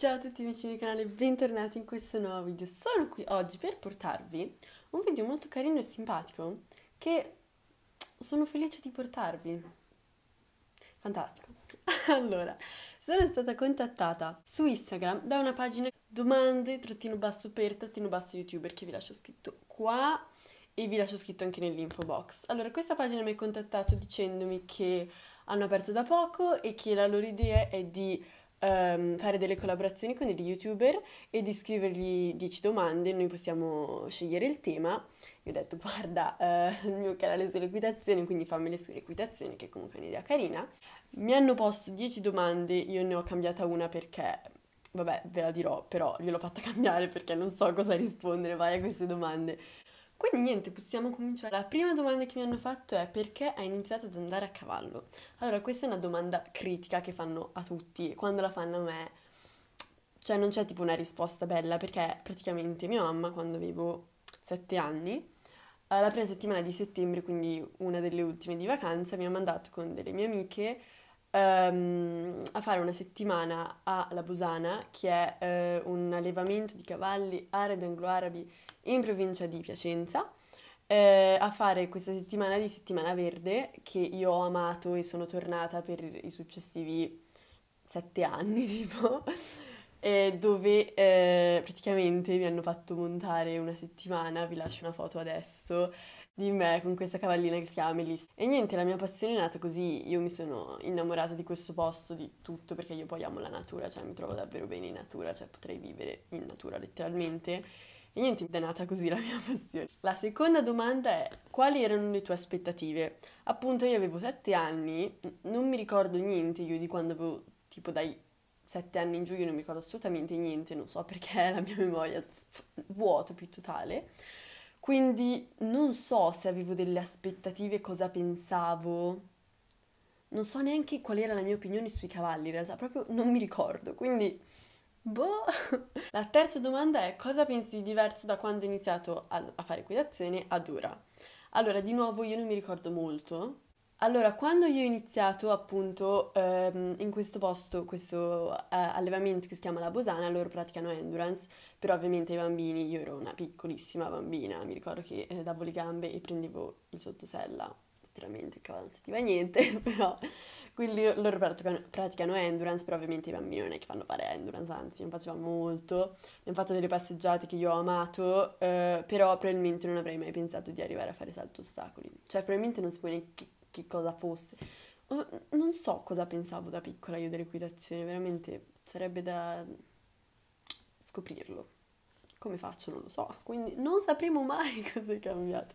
Ciao a tutti amici del canale, bentornati in questo nuovo video. Sono qui oggi per portarvi un video molto carino e simpatico che sono felice di portarvi. Fantastico. Allora, sono stata contattata su Instagram da una pagina domande trattino basso per trattino basso youtuber che vi lascio scritto qua e vi lascio scritto anche nell'info box. Allora, questa pagina mi ha contattato dicendomi che hanno aperto da poco e che la loro idea è di um, fare delle collaborazioni con degli youtuber e di scrivergli 10 domande, noi possiamo scegliere il tema. Io ho detto guarda uh, il mio canale sulle equitazioni, quindi fammi le sue equitazioni che comunque è un'idea carina. Mi hanno posto 10 domande, io ne ho cambiata una perché vabbè ve la dirò, però gliel'ho fatta cambiare perché non so cosa rispondere, vai a queste domande. Quindi niente, possiamo cominciare. La prima domanda che mi hanno fatto è perché hai iniziato ad andare a cavallo? Allora, questa è una domanda critica che fanno a tutti, quando la fanno a me, cioè non c'è tipo una risposta bella, perché praticamente mia mamma, quando avevo 7 anni, eh, la prima settimana di settembre, quindi una delle ultime di vacanza, mi ha mandato con delle mie amiche um, a fare una settimana a La Busana, che è uh, un allevamento di cavalli arabi, anglo-arabi in provincia di Piacenza eh, a fare questa settimana di Settimana Verde che io ho amato e sono tornata per i successivi sette anni tipo, eh, dove eh, praticamente mi hanno fatto montare una settimana, vi lascio una foto adesso, di me con questa cavallina che si chiama Melissa. E niente, la mia passione è nata così, io mi sono innamorata di questo posto, di tutto, perché io poi amo la natura, cioè mi trovo davvero bene in natura, cioè potrei vivere in natura letteralmente e niente, è nata così la mia passione. La seconda domanda è quali erano le tue aspettative? Appunto io avevo 7 anni, non mi ricordo niente io di quando avevo tipo dai 7 anni in giù, io non mi ricordo assolutamente niente, non so perché la mia memoria è vuota più totale. Quindi non so se avevo delle aspettative, cosa pensavo. Non so neanche qual era la mia opinione sui cavalli, in realtà proprio non mi ricordo. Quindi Boh! La terza domanda è cosa pensi di diverso da quando hai iniziato a, a fare equitazione a Dura? Allora, di nuovo io non mi ricordo molto. Allora, quando io ho iniziato appunto ehm, in questo posto, questo eh, allevamento che si chiama la Bosana, loro praticano endurance, però ovviamente i bambini, io ero una piccolissima bambina, mi ricordo che eh, davo le gambe e prendevo il sottosella sicuramente il cavallo non sentiva niente, però quindi loro praticano, endurance, però ovviamente i bambini non è che fanno fare endurance, anzi non facevamo molto, abbiamo fatto delle passeggiate che io ho amato, eh, però probabilmente non avrei mai pensato di arrivare a fare salto ostacoli, cioè probabilmente non si può neanche che cosa fosse. O, non so cosa pensavo da piccola io dell'equitazione, veramente sarebbe da scoprirlo. Come faccio non lo so, quindi non sapremo mai cosa è cambiato.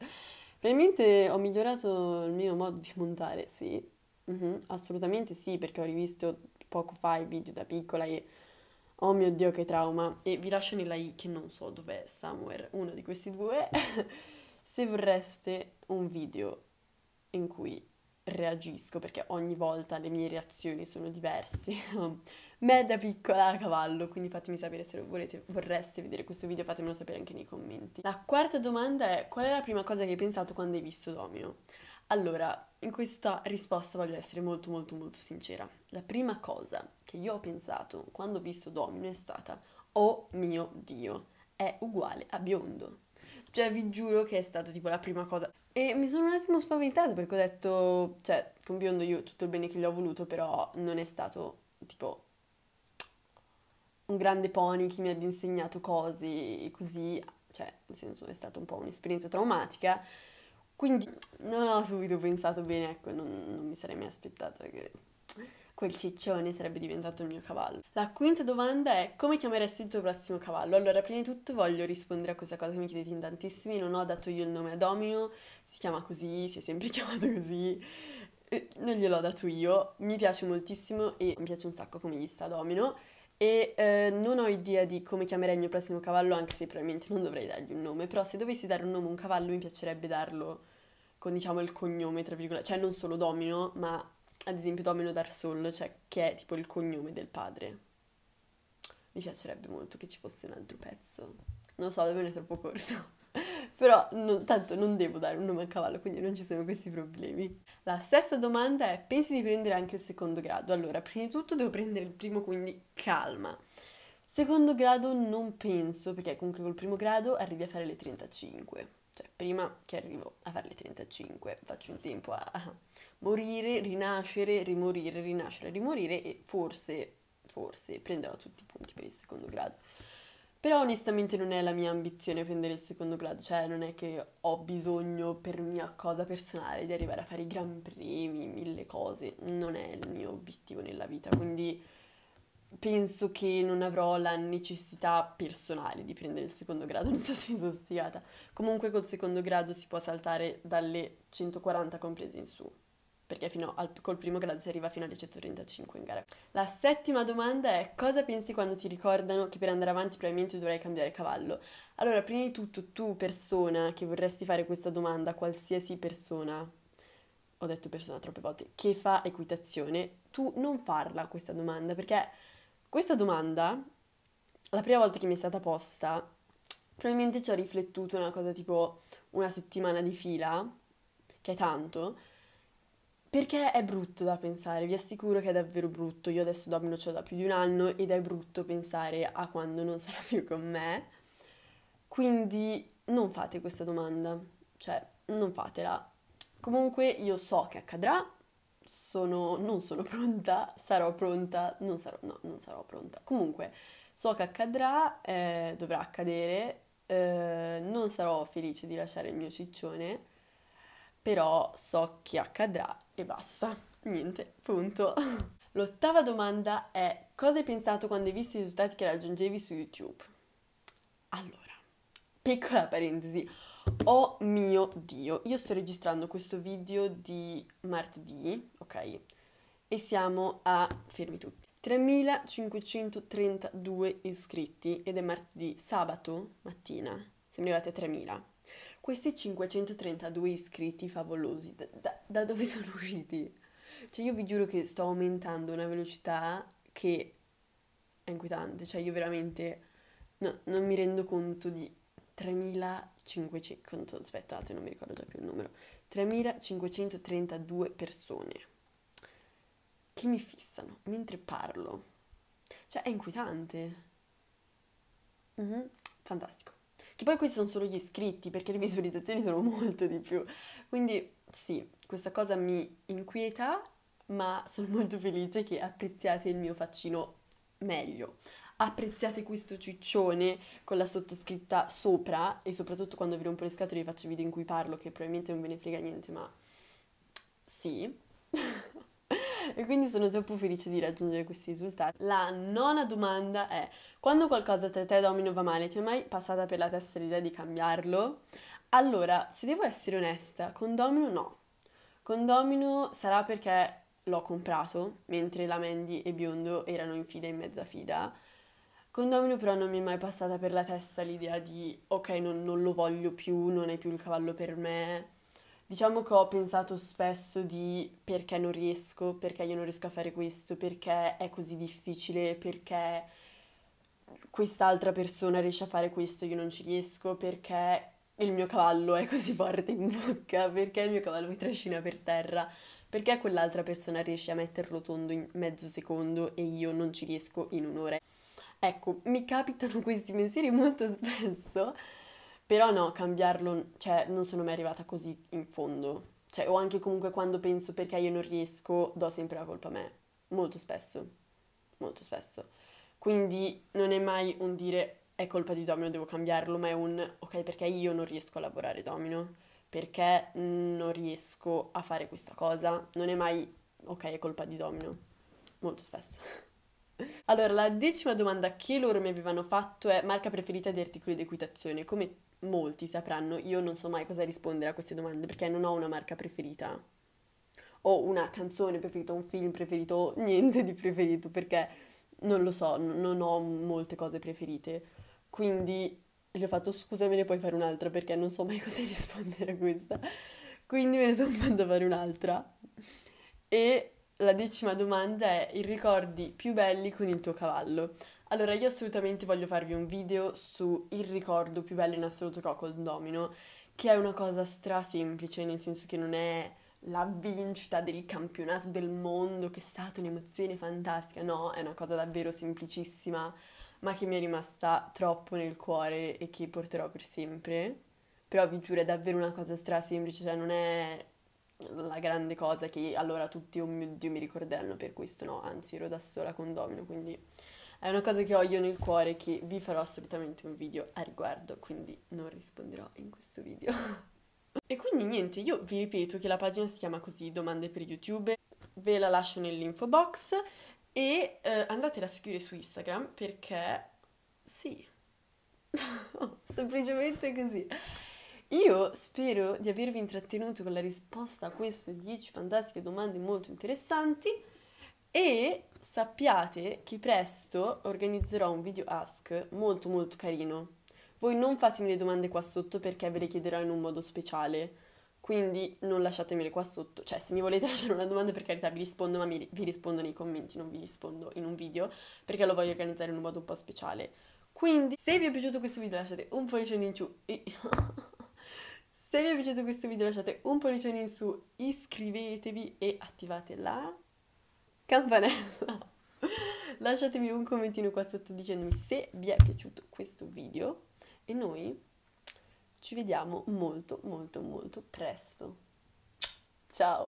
Probabilmente ho migliorato il mio modo di montare, sì. Mm-hmm, assolutamente sì, perché ho rivisto poco fa i video da piccola e oh mio dio che trauma. E vi lascio nella i che non so dov'è somewhere, uno di questi due. Se vorreste un video in cui reagisco, perché ogni volta le mie reazioni sono diverse. me da piccola a cavallo, quindi fatemi sapere se volete, vorreste vedere questo video, fatemelo sapere anche nei commenti. La quarta domanda è qual è la prima cosa che hai pensato quando hai visto Domino? Allora, in questa risposta voglio essere molto molto molto sincera. La prima cosa che io ho pensato quando ho visto Domino è stata oh mio Dio, è uguale a biondo. Cioè, vi giuro che è stata tipo la prima cosa. E mi sono un attimo spaventata perché ho detto, cioè, con biondo io tutto il bene che gli ho voluto, però non è stato tipo un grande pony che mi abbia insegnato cose e così, cioè nel senso è stata un po' un'esperienza traumatica, quindi non ho subito pensato bene, ecco, non, non mi sarei mai aspettata che quel ciccione sarebbe diventato il mio cavallo. La quinta domanda è come chiameresti il tuo prossimo cavallo? Allora, prima di tutto voglio rispondere a questa cosa che mi chiedete in tantissimi, non ho dato io il nome a Domino, si chiama così, si è sempre chiamato così, non gliel'ho dato io, mi piace moltissimo e mi piace un sacco come gli sta Domino e eh, non ho idea di come chiamerei il mio prossimo cavallo, anche se probabilmente non dovrei dargli un nome, però se dovessi dare un nome a un cavallo mi piacerebbe darlo con diciamo il cognome, tra virgolette, cioè non solo Domino, ma ad esempio Domino Darsol, cioè che è tipo il cognome del padre. Mi piacerebbe molto che ci fosse un altro pezzo. Non lo so, davvero è troppo corto. Però no, tanto non devo dare un nome a cavallo, quindi non ci sono questi problemi. La stessa domanda è, pensi di prendere anche il secondo grado? Allora, prima di tutto devo prendere il primo, quindi calma. Secondo grado non penso, perché comunque col primo grado arrivi a fare le 35. Cioè, prima che arrivo a fare le 35, faccio in tempo a morire, rinascere, rimorire, rinascere, rimorire e forse, forse prenderò tutti i punti per il secondo grado però onestamente non è la mia ambizione prendere il secondo grado, cioè non è che ho bisogno per mia cosa personale di arrivare a fare i gran premi, mille cose, non è il mio obiettivo nella vita, quindi penso che non avrò la necessità personale di prendere il secondo grado, non so se mi sono spiegata. Comunque col secondo grado si può saltare dalle 140 comprese in su perché al, col primo grado si arriva fino alle 135 in gara. La settima domanda è cosa pensi quando ti ricordano che per andare avanti probabilmente dovrai cambiare cavallo? Allora, prima di tutto tu persona che vorresti fare questa domanda, qualsiasi persona, ho detto persona troppe volte, che fa equitazione, tu non farla questa domanda perché questa domanda, la prima volta che mi è stata posta, probabilmente ci ho riflettuto una cosa tipo una settimana di fila, che è tanto, perché è brutto da pensare, vi assicuro che è davvero brutto. Io adesso Domino ciò da più di un anno ed è brutto pensare a quando non sarà più con me. Quindi non fate questa domanda, cioè non fatela. Comunque io so che accadrà, sono, non sono pronta, sarò pronta, non sarò, no, non sarò pronta. Comunque so che accadrà, eh, dovrà accadere, eh, non sarò felice di lasciare il mio ciccione però so che accadrà e basta. Niente, punto. L'ottava domanda è cosa hai pensato quando hai visto i risultati che raggiungevi su YouTube? Allora, piccola parentesi. Oh mio Dio, io sto registrando questo video di martedì, ok? E siamo a, fermi tutti, 3532 iscritti ed è martedì, sabato mattina, siamo arrivati a 3000 questi 532 iscritti favolosi, da, da, da dove sono usciti? Cioè io vi giuro che sto aumentando una velocità che è inquietante, cioè io veramente no, non mi rendo conto di 3500, aspettate, non mi ricordo già più il numero, 3532 persone che mi fissano mentre parlo. Cioè è inquietante. Mm-hmm. Fantastico. Che poi questi sono solo gli iscritti, perché le visualizzazioni sono molto di più. Quindi sì, questa cosa mi inquieta, ma sono molto felice che apprezziate il mio faccino meglio. Apprezziate questo ciccione con la sottoscritta sopra e soprattutto quando vi rompo le scatole vi faccio video in cui parlo, che probabilmente non ve ne frega niente, ma sì e quindi sono troppo felice di raggiungere questi risultati. La nona domanda è, quando qualcosa tra te e Domino va male, ti è mai passata per la testa l'idea di cambiarlo? Allora, se devo essere onesta, con Domino no. Con Domino sarà perché l'ho comprato, mentre la Mandy e Biondo erano in fida e in mezza fida. Con Domino però non mi è mai passata per la testa l'idea di ok, non, non lo voglio più, non è più il cavallo per me, Diciamo che ho pensato spesso di perché non riesco, perché io non riesco a fare questo, perché è così difficile, perché quest'altra persona riesce a fare questo e io non ci riesco, perché il mio cavallo è così forte in bocca, perché il mio cavallo mi trascina per terra, perché quell'altra persona riesce a metterlo tondo in mezzo secondo e io non ci riesco in un'ora. Ecco, mi capitano questi pensieri molto spesso però no, cambiarlo, cioè non sono mai arrivata così in fondo. Cioè, o anche comunque quando penso perché io non riesco, do sempre la colpa a me. Molto spesso. Molto spesso. Quindi non è mai un dire è colpa di domino, devo cambiarlo, ma è un ok perché io non riesco a lavorare domino, perché non riesco a fare questa cosa. Non è mai ok è colpa di domino. Molto spesso. Allora, la decima domanda che loro mi avevano fatto è marca preferita di articoli d'equitazione, come molti sapranno, io non so mai cosa rispondere a queste domande perché non ho una marca preferita. o una canzone preferita, un film preferito, niente di preferito perché non lo so, non ho molte cose preferite. Quindi gli ho fatto scusa, me ne puoi fare un'altra perché non so mai cosa rispondere a questa. Quindi me ne sono fatta fare un'altra. E la decima domanda è i ricordi più belli con il tuo cavallo. Allora, io assolutamente voglio farvi un video su il ricordo più bello in assoluto che ho col domino, che è una cosa stra semplice, nel senso che non è la vincita del campionato del mondo che è stata un'emozione fantastica, no, è una cosa davvero semplicissima, ma che mi è rimasta troppo nel cuore e che porterò per sempre. Però vi giuro, è davvero una cosa stra semplice, cioè non è la grande cosa che allora tutti, oh mio Dio, mi ricorderanno per questo, no, anzi ero da sola con Domino, quindi è una cosa che ho io nel cuore che vi farò assolutamente un video a riguardo, quindi non risponderò in questo video. e quindi niente, io vi ripeto che la pagina si chiama così Domande per YouTube, ve la lascio nell'info box e eh, andatela a seguire su Instagram perché sì, semplicemente così. Io spero di avervi intrattenuto con la risposta a queste 10 fantastiche domande molto interessanti e Sappiate che presto organizzerò un video ask molto molto carino. Voi non fatemi le domande qua sotto perché ve le chiederò in un modo speciale, quindi non lasciatemele qua sotto. Cioè, se mi volete lasciare una domanda, per carità, vi rispondo, ma mi, vi rispondo nei commenti, non vi rispondo in un video, perché lo voglio organizzare in un modo un po' speciale. Quindi, se vi è piaciuto questo video, lasciate un pollice in giù. se vi è piaciuto questo video, lasciate un pollicione in su, iscrivetevi e attivate la campanella. Lasciatemi un commentino qua sotto dicendomi se vi è piaciuto questo video e noi ci vediamo molto molto molto presto. Ciao!